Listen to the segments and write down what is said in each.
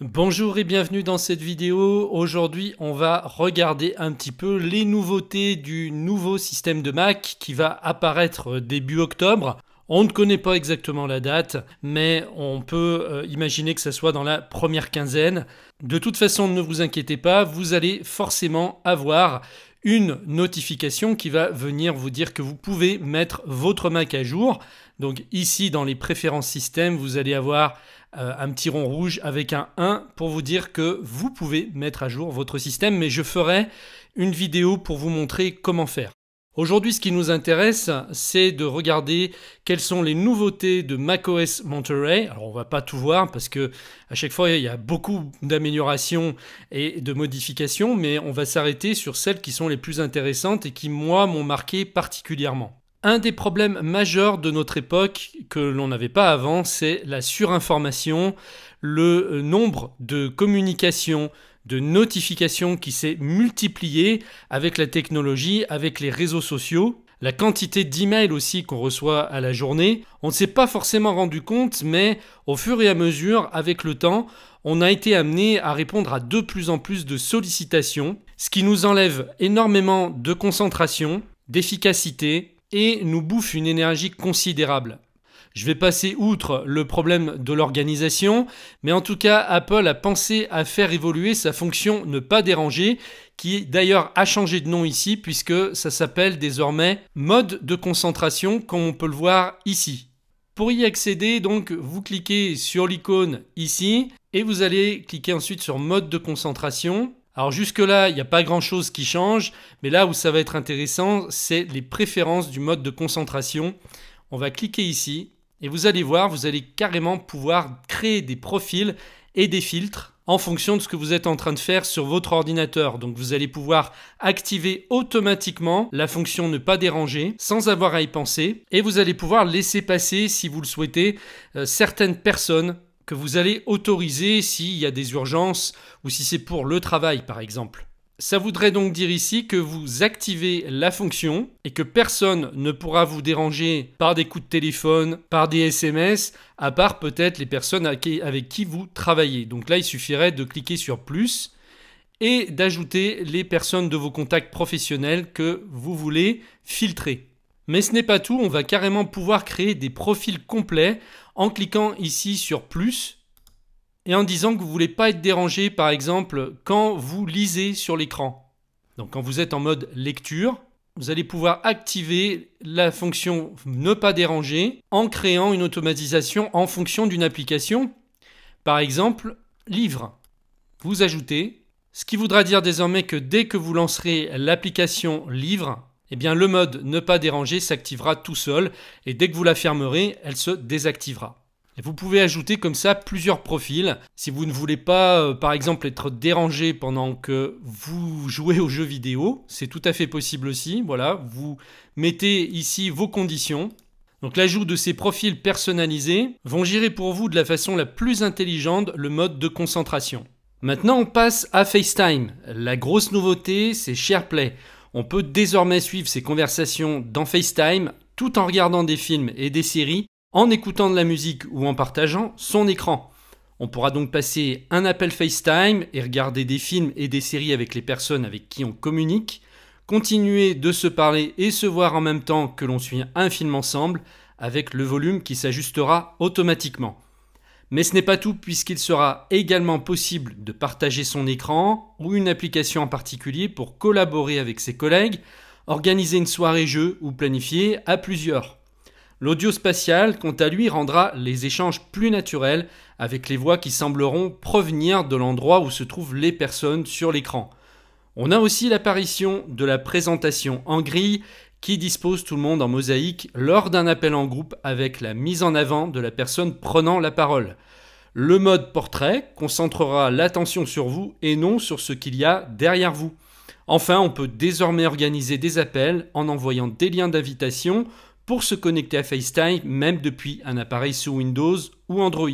Bonjour et bienvenue dans cette vidéo. Aujourd'hui, on va regarder un petit peu les nouveautés du nouveau système de Mac qui va apparaître début octobre. On ne connaît pas exactement la date, mais on peut euh, imaginer que ça soit dans la première quinzaine. De toute façon, ne vous inquiétez pas, vous allez forcément avoir une notification qui va venir vous dire que vous pouvez mettre votre Mac à jour. Donc ici, dans les préférences système, vous allez avoir euh, un petit rond rouge avec un 1 pour vous dire que vous pouvez mettre à jour votre système, mais je ferai une vidéo pour vous montrer comment faire. Aujourd'hui, ce qui nous intéresse, c'est de regarder quelles sont les nouveautés de macOS Monterey. Alors, on va pas tout voir parce que à chaque fois, il y a beaucoup d'améliorations et de modifications, mais on va s'arrêter sur celles qui sont les plus intéressantes et qui, moi, m'ont marqué particulièrement. Un des problèmes majeurs de notre époque que l'on n'avait pas avant, c'est la surinformation, le euh, nombre de communications, de notifications qui s'est multiplié avec la technologie, avec les réseaux sociaux, la quantité d'emails aussi qu'on reçoit à la journée. On ne s'est pas forcément rendu compte, mais au fur et à mesure, avec le temps, on a été amené à répondre à de plus en plus de sollicitations, ce qui nous enlève énormément de concentration, d'efficacité et nous bouffe une énergie considérable. Je vais passer outre le problème de l'organisation, mais en tout cas, Apple a pensé à faire évoluer sa fonction ne pas déranger, qui d'ailleurs a changé de nom ici, puisque ça s'appelle désormais mode de concentration, comme on peut le voir ici. Pour y accéder, donc, vous cliquez sur l'icône ici, et vous allez cliquer ensuite sur mode de concentration. Alors jusque-là, il n'y a pas grand-chose qui change, mais là où ça va être intéressant, c'est les préférences du mode de concentration. On va cliquer ici et vous allez voir, vous allez carrément pouvoir créer des profils et des filtres en fonction de ce que vous êtes en train de faire sur votre ordinateur. Donc vous allez pouvoir activer automatiquement la fonction ne pas déranger sans avoir à y penser et vous allez pouvoir laisser passer si vous le souhaitez euh, certaines personnes que vous allez autoriser s'il y a des urgences ou si c'est pour le travail par exemple. Ça voudrait donc dire ici que vous activez la fonction et que personne ne pourra vous déranger par des coups de téléphone, par des SMS, à part peut-être les personnes avec qui vous travaillez. Donc là, il suffirait de cliquer sur plus et d'ajouter les personnes de vos contacts professionnels que vous voulez filtrer. Mais ce n'est pas tout, on va carrément pouvoir créer des profils complets en cliquant ici sur plus et en disant que vous ne voulez pas être dérangé par exemple quand vous lisez sur l'écran. Donc quand vous êtes en mode lecture, vous allez pouvoir activer la fonction ne pas déranger en créant une automatisation en fonction d'une application. Par exemple, livre. Vous ajoutez, ce qui voudra dire désormais que dès que vous lancerez l'application livre, et eh bien le mode ne pas déranger s'activera tout seul et dès que vous la fermerez, elle se désactivera. vous pouvez ajouter comme ça plusieurs profils. Si vous ne voulez pas, euh, par exemple, être dérangé pendant que vous jouez aux jeux vidéo, c'est tout à fait possible aussi. Voilà, vous mettez ici vos conditions. Donc l'ajout de ces profils personnalisés vont gérer pour vous de la façon la plus intelligente le mode de concentration. Maintenant, on passe à FaceTime. La grosse nouveauté, c'est SharePlay. On peut désormais suivre ces conversations dans FaceTime tout en regardant des films et des séries, en écoutant de la musique ou en partageant son écran. On pourra donc passer un appel FaceTime et regarder des films et des séries avec les personnes avec qui on communique, continuer de se parler et se voir en même temps que l'on suit un film ensemble avec le volume qui s'ajustera automatiquement. Mais ce n'est pas tout puisqu'il sera également possible de partager son écran ou une application en particulier pour collaborer avec ses collègues, organiser une soirée jeu ou planifier à plusieurs. L'audio spatial, quant à lui, rendra les échanges plus naturels avec les voix qui sembleront provenir de l'endroit où se trouvent les personnes sur l'écran. On a aussi l'apparition de la présentation en grille qui dispose tout le monde en mosaïque lors d'un appel en groupe avec la mise en avant de la personne prenant la parole. Le mode portrait concentrera l'attention sur vous et non sur ce qu'il y a derrière vous. Enfin, on peut désormais organiser des appels en envoyant des liens d'invitation pour se connecter à FaceTime même depuis un appareil sous Windows ou Android.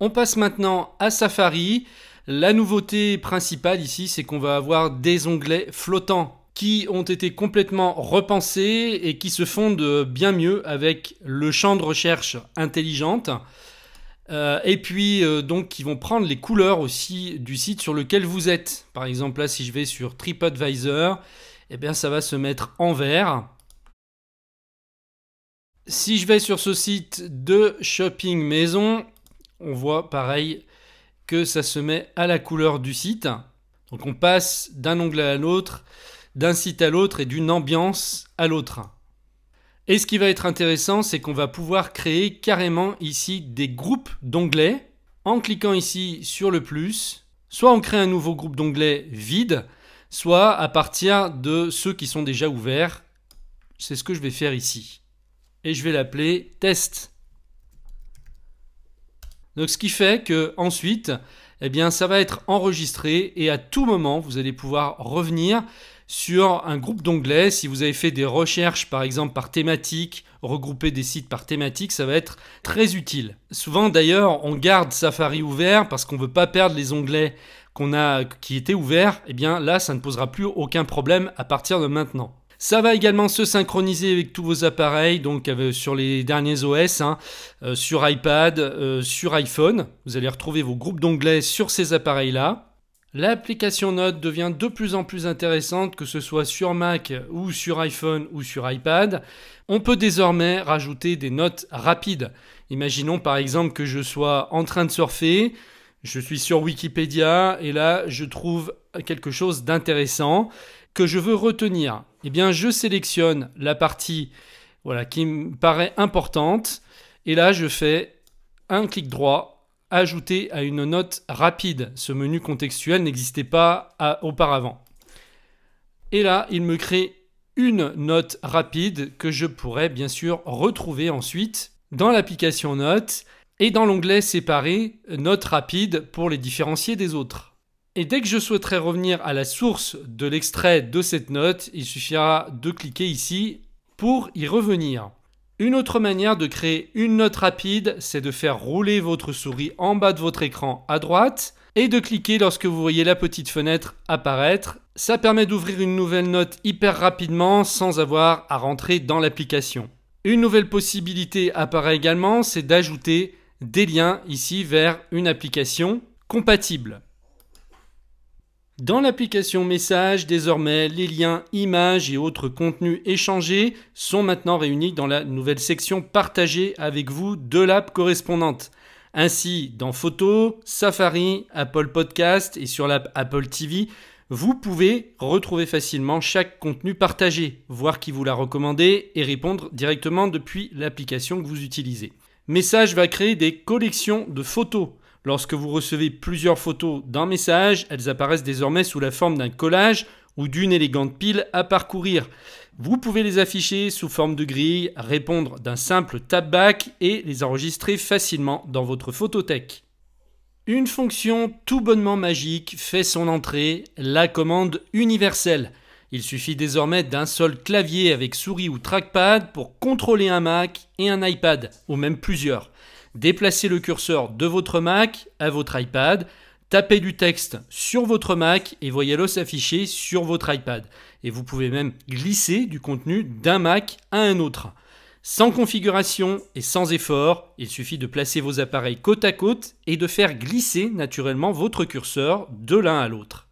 On passe maintenant à Safari. La nouveauté principale ici, c'est qu'on va avoir des onglets flottants qui ont été complètement repensés et qui se fondent euh, bien mieux avec le champ de recherche intelligente. Euh, et puis euh, donc qui vont prendre les couleurs aussi du site sur lequel vous êtes. Par exemple là si je vais sur TripAdvisor, eh bien ça va se mettre en vert. Si je vais sur ce site de shopping maison, on voit pareil que ça se met à la couleur du site. Donc on passe d'un onglet à l'autre d'un site à l'autre et d'une ambiance à l'autre. Et ce qui va être intéressant, c'est qu'on va pouvoir créer carrément ici des groupes d'onglets en cliquant ici sur le plus. Soit on crée un nouveau groupe d'onglets vide, soit à partir de ceux qui sont déjà ouverts. C'est ce que je vais faire ici. Et je vais l'appeler test. Donc ce qui fait que ensuite, eh bien ça va être enregistré et à tout moment, vous allez pouvoir revenir sur un groupe d'onglets. Si vous avez fait des recherches, par exemple, par thématique, regrouper des sites par thématique, ça va être très utile. Souvent, d'ailleurs, on garde Safari ouvert parce qu'on ne veut pas perdre les onglets qu'on a, qui étaient ouverts. Et eh bien là, ça ne posera plus aucun problème à partir de maintenant. Ça va également se synchroniser avec tous vos appareils, donc euh, sur les derniers OS, hein, euh, sur iPad, euh, sur iPhone. Vous allez retrouver vos groupes d'onglets sur ces appareils-là. L'application notes devient de plus en plus intéressante, que ce soit sur Mac ou sur iPhone ou sur iPad. On peut désormais rajouter des notes rapides. Imaginons par exemple que je sois en train de surfer, je suis sur Wikipédia et là je trouve quelque chose d'intéressant que je veux retenir. Eh bien je sélectionne la partie voilà, qui me paraît importante et là je fais un clic droit Ajouter à une note rapide. Ce menu contextuel n'existait pas auparavant. Et là, il me crée une note rapide que je pourrais bien sûr retrouver ensuite dans l'application Notes et dans l'onglet séparé Notes rapides pour les différencier des autres. Et dès que je souhaiterais revenir à la source de l'extrait de cette note, il suffira de cliquer ici pour y revenir. Une autre manière de créer une note rapide, c'est de faire rouler votre souris en bas de votre écran à droite et de cliquer lorsque vous voyez la petite fenêtre apparaître. Ça permet d'ouvrir une nouvelle note hyper rapidement sans avoir à rentrer dans l'application. Une nouvelle possibilité apparaît également, c'est d'ajouter des liens ici vers une application compatible. Dans l'application Message, désormais, les liens, images et autres contenus échangés sont maintenant réunis dans la nouvelle section Partagée avec vous de l'app correspondante. Ainsi, dans Photos, Safari, Apple Podcast et sur l'app Apple TV, vous pouvez retrouver facilement chaque contenu partagé, voir qui vous l'a recommandé et répondre directement depuis l'application que vous utilisez. Message va créer des collections de photos. Lorsque vous recevez plusieurs photos d'un message, elles apparaissent désormais sous la forme d'un collage ou d'une élégante pile à parcourir. Vous pouvez les afficher sous forme de grille, répondre d'un simple tap-back et les enregistrer facilement dans votre photothèque. Une fonction tout bonnement magique fait son entrée, la commande universelle. Il suffit désormais d'un seul clavier avec souris ou trackpad pour contrôler un Mac et un iPad, ou même plusieurs. Déplacez le curseur de votre Mac à votre iPad, tapez du texte sur votre Mac et voyez-le s'afficher sur votre iPad. Et vous pouvez même glisser du contenu d'un Mac à un autre. Sans configuration et sans effort, il suffit de placer vos appareils côte à côte et de faire glisser naturellement votre curseur de l'un à l'autre.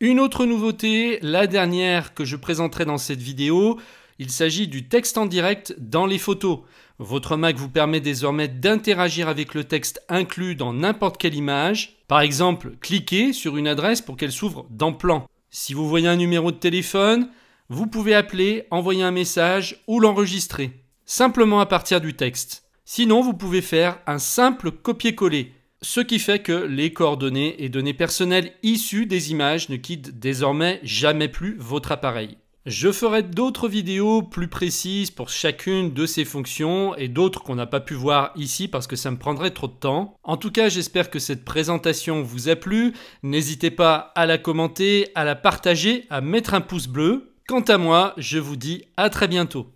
Une autre nouveauté, la dernière que je présenterai dans cette vidéo, il s'agit du texte en direct dans les photos. Votre Mac vous permet désormais d'interagir avec le texte inclus dans n'importe quelle image. Par exemple, cliquez sur une adresse pour qu'elle s'ouvre dans Plan. Si vous voyez un numéro de téléphone, vous pouvez appeler, envoyer un message ou l'enregistrer, simplement à partir du texte. Sinon, vous pouvez faire un simple copier-coller, ce qui fait que les coordonnées et données personnelles issues des images ne quittent désormais jamais plus votre appareil. Je ferai d'autres vidéos plus précises pour chacune de ces fonctions et d'autres qu'on n'a pas pu voir ici parce que ça me prendrait trop de temps. En tout cas, j'espère que cette présentation vous a plu. N'hésitez pas à la commenter, à la partager, à mettre un pouce bleu. Quant à moi, je vous dis à très bientôt.